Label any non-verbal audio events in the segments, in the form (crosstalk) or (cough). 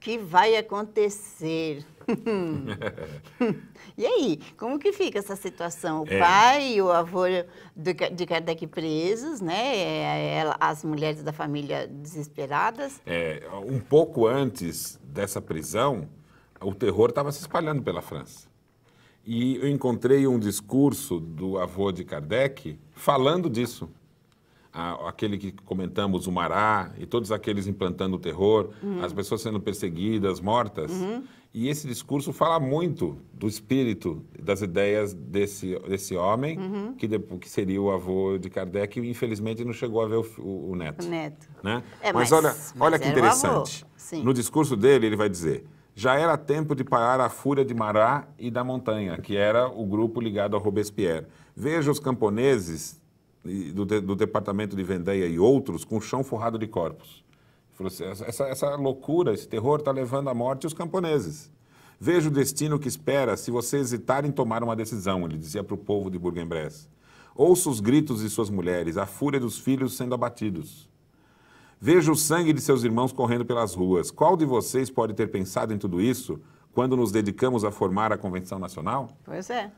que vai acontecer? (laughs) e aí, como que fica essa situação? O é. pai e o avô de Kardec presos, né? É, as mulheres da família desesperadas. É, um pouco antes dessa prisão, o terror estava se espalhando pela França. E eu encontrei um discurso do avô de Kardec falando disso a, aquele que comentamos, o Mará, e todos aqueles implantando o terror, uhum. as pessoas sendo perseguidas, mortas. Uhum. E esse discurso fala muito do espírito, das ideias desse, desse homem, uhum. que, de, que seria o avô de Kardec, e infelizmente não chegou a ver o, o, o neto. O neto. Né? É, mas, mas, olha, mas olha que interessante. No discurso dele, ele vai dizer. Já era tempo de parar a fúria de Mará e da Montanha, que era o grupo ligado a Robespierre. Veja os camponeses do, do departamento de Vendéia e outros com o chão forrado de corpos. Assim, essa, essa loucura, esse terror está levando à morte os camponeses. Veja o destino que espera se você hesitar em tomar uma decisão, ele dizia para o povo de Burgenbress. Ouça os gritos de suas mulheres, a fúria dos filhos sendo abatidos. Veja o sangue de seus irmãos correndo pelas ruas. Qual de vocês pode ter pensado em tudo isso quando nos dedicamos a formar a Convenção Nacional? Pois é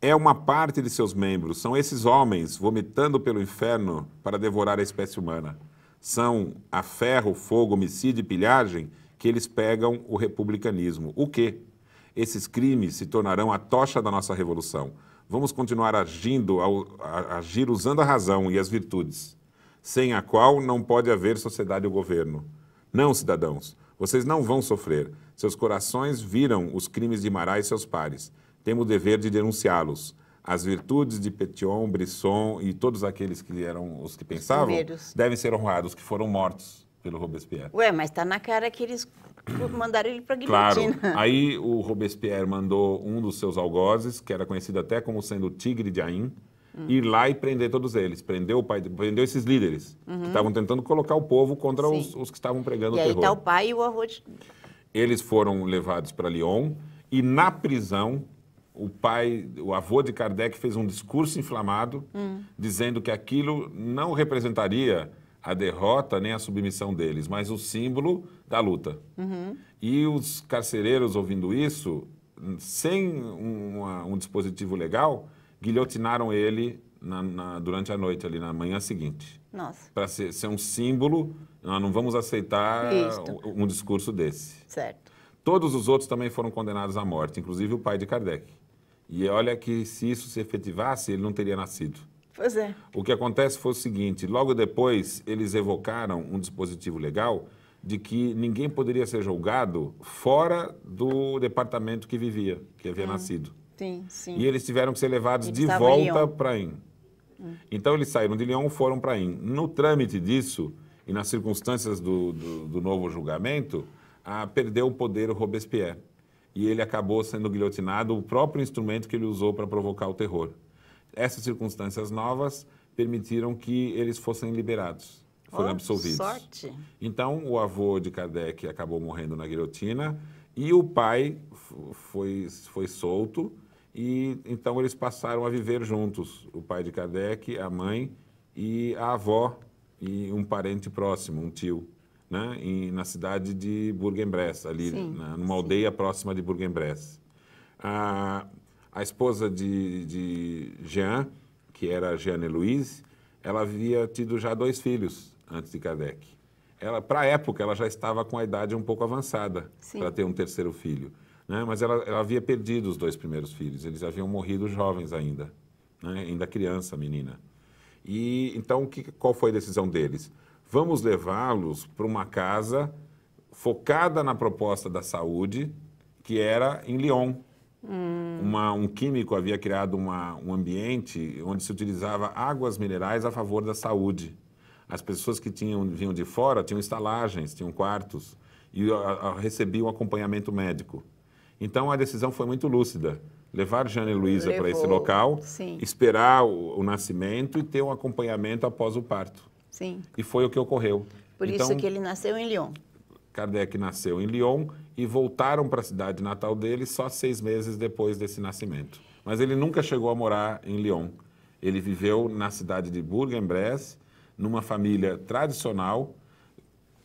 é uma parte de seus membros. São esses homens vomitando pelo inferno para devorar a espécie humana. São a ferro, fogo, homicídio e pilhagem que eles pegam o republicanismo. O que? Esses crimes se tornarão a tocha da nossa revolução. Vamos continuar agindo, ao, a, agir usando a razão e as virtudes, sem a qual não pode haver sociedade ou governo. Não, cidadãos, vocês não vão sofrer. Seus corações viram os crimes de Mará e seus pares temos o dever de denunciá-los. As virtudes de Petion, Brisson e todos aqueles que eram os que pensavam devem ser honrados, que foram mortos pelo Robespierre. Ué, mas está na cara que eles mandaram ele para guilhotina. Claro. Aí o Robespierre mandou um dos seus algozes, que era conhecido até como sendo o Tigre de Ain, hum. ir lá e prender todos eles, prendeu o pai, prendeu esses líderes uhum. que estavam tentando colocar o povo contra os, os, que estavam pregando e o terror. E aí está o pai e o avô. De... Eles foram levados para Lyon e na prisão o pai, o avô de Kardec fez um discurso inflamado, hum. dizendo que aquilo não representaria a derrota nem a submissão deles, mas o símbolo da luta. Uhum. E os carcereiros, ouvindo isso, sem um, um dispositivo legal, guilhotinaram ele na, na, durante a noite, ali na manhã seguinte. Nossa. Para ser, ser, um símbolo, nós não vamos aceitar um, um discurso desse. Certo. Todos os outros também foram condenados à morte, inclusive o pai de Kardec. E olha que se isso se efetivasse, ele não teria nascido. Pois é. O que acontece foi o seguinte: logo depois, eles evocaram um dispositivo legal de que ninguém poderia ser julgado fora do departamento que vivia, que havia hum. nascido. Sim, sim. E eles tiveram que ser levados eles de volta para In. Hum. Então eles saíram de Lyon e foram para In. No trâmite disso e nas circunstâncias do, do, do novo julgamento, ah, perdeu o poder o Robespierre e ele acabou sendo guilhotinado, o próprio instrumento que ele usou para provocar o terror. Essas circunstâncias novas permitiram que eles fossem liberados, foram oh, absolvidos. Sorte. Então, o avô de Kardec acabou morrendo na guilhotina e o pai foi, foi solto e então eles passaram a viver juntos, o pai de Kardec, a mãe e a avó e um parente próximo, um tio né, em, na cidade de Burgenbress, ali na, numa aldeia Sim. próxima de Burgenbress. A, a esposa de, de Jean, que era Jeanne Louise, ela havia tido já dois filhos antes de Kardec. Ela, para a época, ela já estava com a idade um pouco avançada para ter um terceiro filho. Né? Mas ela, ela, havia perdido os dois primeiros filhos, eles haviam morrido jovens ainda, né? ainda criança, menina. E então, que, qual foi a decisão deles? vamos levá-los para uma casa focada na proposta da saúde, que era em Lyon. Hum. Uma, um químico havia criado uma, um ambiente onde se utilizava águas minerais a favor da saúde. As pessoas que tinham, vinham de fora tinham estalagens, tinham quartos e recebiam acompanhamento médico. Então a decisão foi muito lúcida. Levar Jane Luísa para esse local, sim. esperar o, o nascimento e ter um acompanhamento após o parto. Sim. E foi o que ocorreu. Por então, isso que ele nasceu em Lyon. Kardec nasceu em Lyon e voltaram para a cidade natal dele só seis meses depois desse nascimento. Mas ele nunca chegou a morar em Lyon. Ele viveu na cidade de Bourg-en-Bresse, numa família tradicional,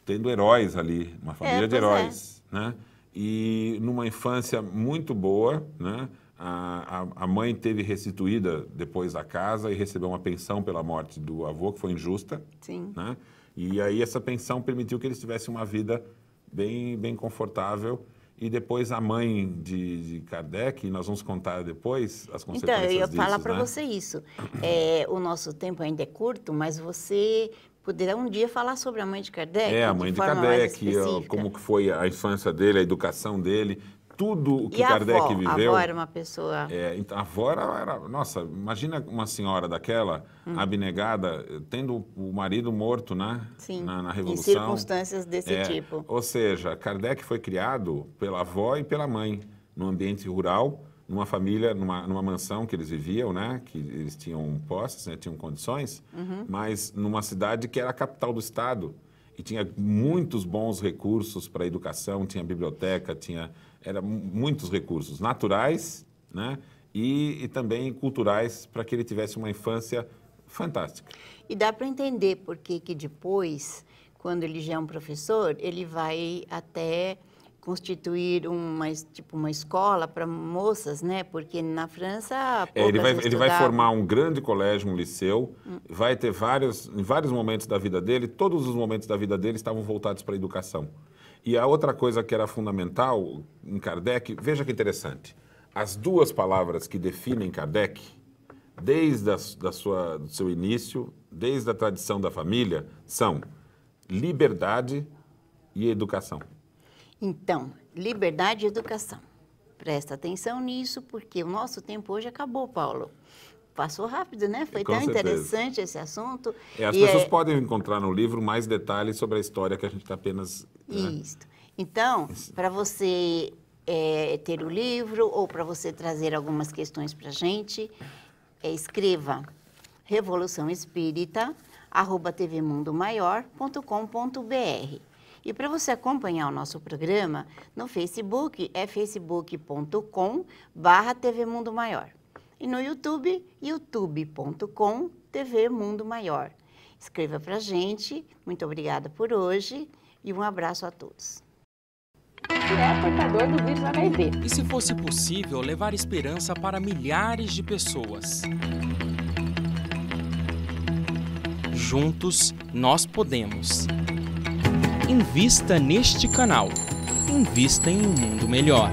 tendo heróis ali, uma família é, de é. heróis, é. né? E numa infância muito boa, né? A, a, mãe teve restituída depois a casa e recebeu uma pensão pela morte do avô, que foi injusta. Sim. Né? E aí essa pensão permitiu que eles tivessem uma vida bem, bem confortável. E depois a mãe de, de Kardec, nós vamos contar depois as consequências disso Então, eu ia falar para né? você isso. É, o nosso tempo ainda é curto, mas você poderá um dia falar sobre a mãe de Kardec. É, a mãe de, de Kardec, como que foi a infância dele, a educação dele tudo o que Kardec avó? viveu. A avó era uma pessoa. É, então, a avó era, era, Nossa, imagina uma senhora daquela, hum. abnegada, tendo o marido morto, né? Sim. Na, na Revolução. Em circunstâncias desse é, tipo. Ou seja, Kardec foi criado pela avó e pela mãe, num ambiente rural, numa família, numa, numa mansão que eles viviam, né? Que eles tinham posses, né? tinham condições, uhum. mas numa cidade que era a capital do Estado e tinha muitos bons recursos para educação, tinha biblioteca, tinha era muitos recursos naturais, né? E, e também culturais para que ele tivesse uma infância fantástica. E dá para entender por que que depois, quando ele já é um professor, ele vai até constituir uma tipo uma escola para moças, né? Porque na França é, ele vai estudavam. ele vai formar um grande colégio, um liceu, hum. vai ter vários em vários momentos da vida dele, todos os momentos da vida dele estavam voltados para a educação. E a outra coisa que era fundamental em Kardec, veja que interessante, as duas palavras que definem Kardec, desde a, da sua, do seu início, desde a tradição da família, são liberdade e educação. Então, liberdade e educação. Presta atenção nisso, porque o nosso tempo hoje acabou, Paulo. Passou rápido, né? Foi Com tão certeza. interessante esse assunto. É, as e pessoas é... podem encontrar no livro mais detalhes sobre a história que a gente está apenas. Isso. Né? Então, para você é, ter o livro ou para você trazer algumas questões para a gente, é, escreva revolução espírita arroba tvmundomaior.com.br. E para você acompanhar o nosso programa no Facebook é facebook.com TV Mundo Maior. E no YouTube, youtube.com TV Mundo Maior. Escreva para gente. Muito obrigada por hoje e um abraço a todos é portador do vírus HIV. E se fosse possível levar esperança para milhares de pessoas? Juntos, nós podemos. Invista neste canal. Invista em um mundo melhor.